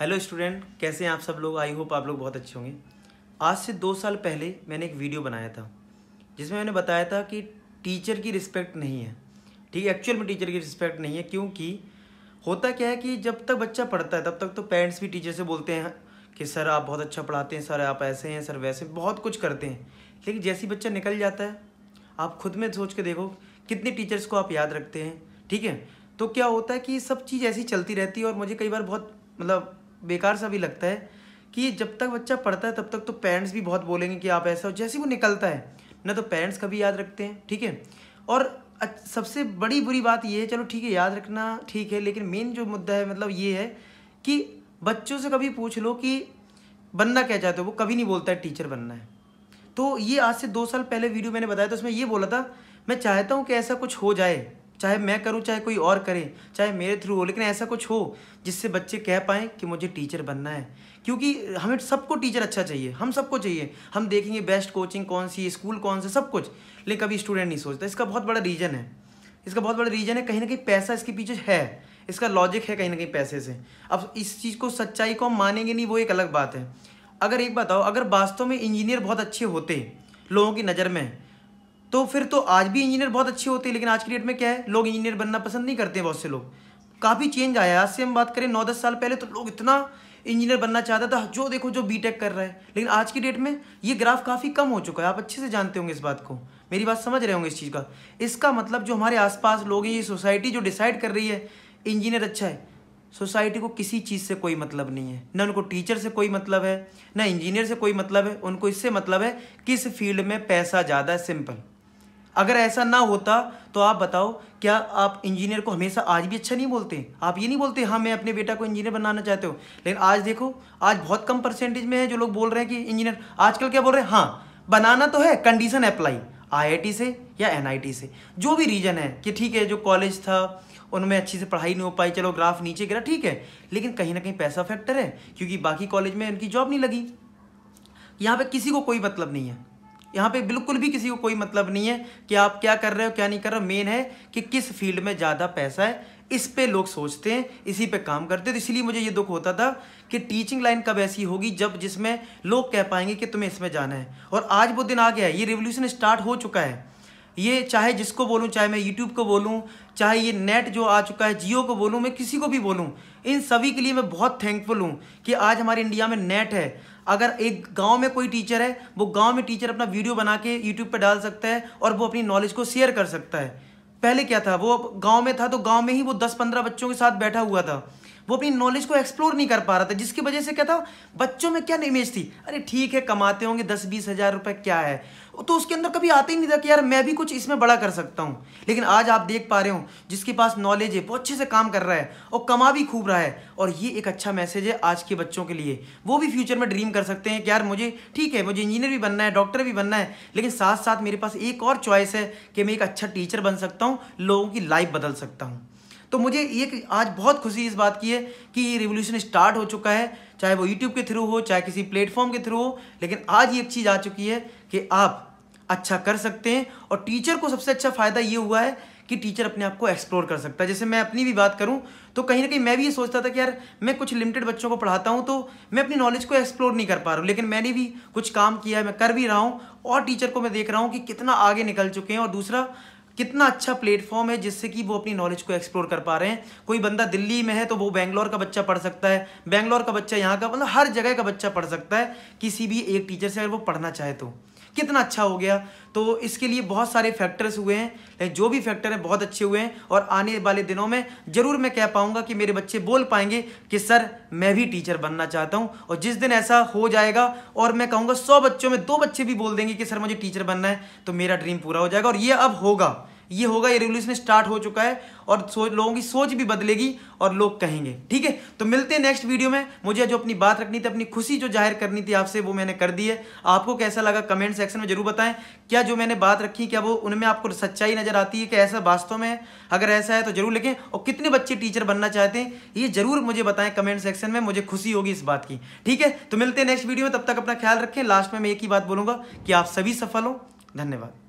hello student कैसे हैं आप सब लोग आई होप आप लोग बहुत अच्छे होंगे आज से दो साल पहले मैंने एक वीडियो बनाया था जिसमें मैंने बताया था कि टीचर की रिस्पेक्ट नहीं है ठीक है एक्चुअल में टीचर की रिस्पेक्ट नहीं है क्योंकि होता क्या है कि जब तक बच्चा पढ़ता है तब तक तो पेरेंट्स भी टीचर से बोलते हैं कि सर आप बहुत अच्छा पढ़ाते हैं सर आप ऐसे हैं सर वैसे बहुत कुछ करते हैं लेकिन जैसे बच्चा निकल जाता है आप खुद में सोच के देखो कितने टीचर्स को आप याद रखते हैं ठीक है तो क्या होता है कि सब चीज़ ऐसी चलती रहती है और मुझे कई बार बहुत मतलब बेकार सा भी लगता है कि जब तक बच्चा पढ़ता है तब तक तो पेरेंट्स भी बहुत बोलेंगे कि आप ऐसा हो जैसे वो निकलता है ना तो पेरेंट्स कभी याद रखते हैं ठीक है और सबसे बड़ी बुरी बात ये है चलो ठीक है याद रखना ठीक है लेकिन मेन जो मुद्दा है मतलब ये है कि बच्चों से कभी पूछ लो कि बनना क्या चाहते हो वो कभी नहीं बोलता है टीचर बनना है तो ये आज से दो साल पहले वीडियो मैंने बताया तो उसमें ये बोला था मैं चाहता हूँ कि ऐसा कुछ हो जाए चाहे मैं करूँ चाहे कोई और करे चाहे मेरे थ्रू हो लेकिन ऐसा कुछ हो जिससे बच्चे कह पाएँ कि मुझे टीचर बनना है क्योंकि हमें सबको टीचर अच्छा चाहिए हम सबको चाहिए हम देखेंगे बेस्ट कोचिंग कौन सी स्कूल कौन सा सब कुछ लेकिन कभी स्टूडेंट नहीं सोचता इसका बहुत बड़ा रीज़न है इसका बहुत बड़ा रीज़न है कहीं ना कहीं पैसा इसके पीछे है इसका लॉजिक है कहीं ना कहीं पैसे से अब इस चीज़ को सच्चाई को हम मानेंगे नहीं वो एक अलग बात है अगर एक बताओ अगर वास्तव में इंजीनियर बहुत अच्छे होते लोगों की नज़र में तो फिर तो आज भी इंजीनियर बहुत अच्छे होते हैं लेकिन आज की डेट में क्या है लोग इंजीनियर बनना पसंद नहीं करते बहुत से लोग काफ़ी चेंज आया आज से हम बात करें नौ दस साल पहले तो लोग इतना इंजीनियर बनना चाहता था जो देखो जो बी कर रहा है लेकिन आज की डेट में ये ग्राफ काफ़ी कम हो चुका है आप अच्छे से जानते होंगे इस बात को मेरी बात समझ रहे होंगे इस चीज़ का इसका मतलब जो हमारे आसपास लोग हैं ये सोसाइटी जो डिसाइड कर रही है इंजीनियर अच्छा है सोसाइटी को किसी चीज़ से कोई मतलब नहीं है ना उनको टीचर से कोई मतलब है ना इंजीनियर से कोई मतलब है उनको इससे मतलब है किस फील्ड में पैसा ज़्यादा है सिंपल अगर ऐसा ना होता तो आप बताओ क्या आप इंजीनियर को हमेशा आज भी अच्छा नहीं बोलते आप ये नहीं बोलते हाँ मैं अपने बेटा को इंजीनियर बनाना चाहते हो लेकिन आज देखो आज बहुत कम परसेंटेज में है जो लोग बोल रहे हैं कि इंजीनियर आजकल क्या बोल रहे हैं हाँ बनाना तो है कंडीशन अप्लाई आई से या एन से जो भी रीजन है कि ठीक है जो कॉलेज था उनमें अच्छी से पढ़ाई नहीं हो पाई चलो ग्राफ नीचे गिरा ठीक है लेकिन कहीं ना कहीं पैसा फैक्टर है क्योंकि बाकी कॉलेज में उनकी जॉब नहीं लगी यहाँ पे किसी को कोई मतलब नहीं है यहाँ पे बिल्कुल भी किसी को कोई मतलब नहीं है कि आप क्या कर रहे हो क्या नहीं कर रहे हो मेन है कि किस फील्ड में ज़्यादा पैसा है इस पे लोग सोचते हैं इसी पे काम करते हैं तो इसलिए मुझे ये दुख होता था कि टीचिंग लाइन कब ऐसी होगी जब जिसमें लोग कह पाएंगे कि तुम्हें इसमें जाना है और आज वो दिन आ गया है ये रिवोल्यूशन स्टार्ट हो चुका है ये चाहे जिसको बोलूँ चाहे मैं यूट्यूब को बोलूँ चाहे ये नेट जो आ चुका है जियो को बोलूँ मैं किसी को भी बोलूँ इन सभी के लिए मैं बहुत थैंकफुल हूँ कि आज हमारे इंडिया में नेट है अगर एक गांव में कोई टीचर है वो गांव में टीचर अपना वीडियो बना के यूट्यूब पर डाल सकता है और वो अपनी नॉलेज को शेयर कर सकता है पहले क्या था वो गाँव में था तो गाँव में ही वो दस पंद्रह बच्चों के साथ बैठा हुआ था वो अपनी नॉलेज को एक्सप्लोर नहीं कर पा रहा था जिसकी वजह से क्या था बच्चों में क्या इमेज थी अरे ठीक है कमाते होंगे दस बीस हज़ार रुपये क्या है तो उसके अंदर कभी आते ही नहीं था कि यार मैं भी कुछ इसमें बड़ा कर सकता हूँ लेकिन आज आप देख पा रहे हो जिसके पास नॉलेज है वो अच्छे से काम कर रहा है और कमा भी खूब रहा है और ये एक अच्छा मैसेज है आज के बच्चों के लिए वो भी फ्यूचर में ड्रीम कर सकते हैं कि यार मुझे ठीक है मुझे इंजीनियर भी बनना है डॉक्टर भी बनना है लेकिन साथ साथ मेरे पास एक और चॉइस है कि मैं एक अच्छा टीचर बन सकता हूँ लोगों की लाइफ बदल सकता हूँ तो मुझे ये आज बहुत खुशी इस बात की है कि ये रिवोल्यूशन स्टार्ट हो चुका है चाहे वो यूट्यूब के थ्रू हो चाहे किसी प्लेटफॉर्म के थ्रू हो लेकिन आज ये चीज़ आ चुकी है कि आप अच्छा कर सकते हैं और टीचर को सबसे अच्छा फ़ायदा ये हुआ है कि टीचर अपने आप को एक्सप्लोर कर सकता है जैसे मैं अपनी भी बात करूं तो कहीं ना कहीं मैं भी ये सोचता था कि यार मैं कुछ लिमिटेड बच्चों को पढ़ाता हूं तो मैं अपनी नॉलेज को एक्सप्लोर नहीं कर पा रहा हूं लेकिन मैंने भी कुछ काम किया है मैं कर भी रहा हूं और टीचर को मैं देख रहा हूं कि कितना आगे निकल चुके हैं और दूसरा कितना अच्छा प्लेटफॉर्म है जिससे कि वो अपनी नॉलेज को एक्सप्लोर कर पा रहे हैं कोई बंदा दिल्ली में है तो वो बैंगलोर का बच्चा पढ़ सकता है बैंगलोर का बच्चा यहाँ का मतलब हर जगह का बच्चा पढ़ सकता है किसी भी एक टीचर से अगर वो पढ़ना चाहे तो कितना अच्छा हो गया तो इसके लिए बहुत सारे फैक्टर्स हुए हैं लेकिन जो भी फैक्टर हैं बहुत अच्छे हुए हैं और आने वाले दिनों में ज़रूर मैं कह पाऊँगा कि मेरे बच्चे बोल पाएंगे कि सर मैं भी टीचर बनना चाहता हूँ और जिस दिन ऐसा हो जाएगा और मैं कहूँगा सौ बच्चों में दो बच्चे भी बोल देंगे कि सर मुझे टीचर बनना है तो मेरा ड्रीम पूरा हो जाएगा और ये अब होगा ये होगा ये रेवोल्यूशन स्टार्ट हो चुका है और सोच लोगों की सोच भी बदलेगी और लोग कहेंगे ठीक है तो मिलते हैं नेक्स्ट वीडियो में मुझे जो अपनी बात रखनी थी अपनी खुशी जो जाहिर करनी थी आपसे वो मैंने कर दी है आपको कैसा लगा कमेंट सेक्शन में जरूर बताएं क्या जो मैंने बात रखी क्या वो उनमें आपको सच्चाई नज़र आती है कि ऐसा वास्तव में अगर ऐसा है तो जरूर लिखें और कितने बच्चे टीचर बनना चाहते हैं ये जरूर मुझे बताएं कमेंट सेक्शन में मुझे खुशी होगी इस बात की ठीक है तो मिलते हैं नेक्स्ट वीडियो में तब तक अपना ख्याल रखें लास्ट में मैं एक ही बात बोलूँगा कि आप सभी सफल हो धन्यवाद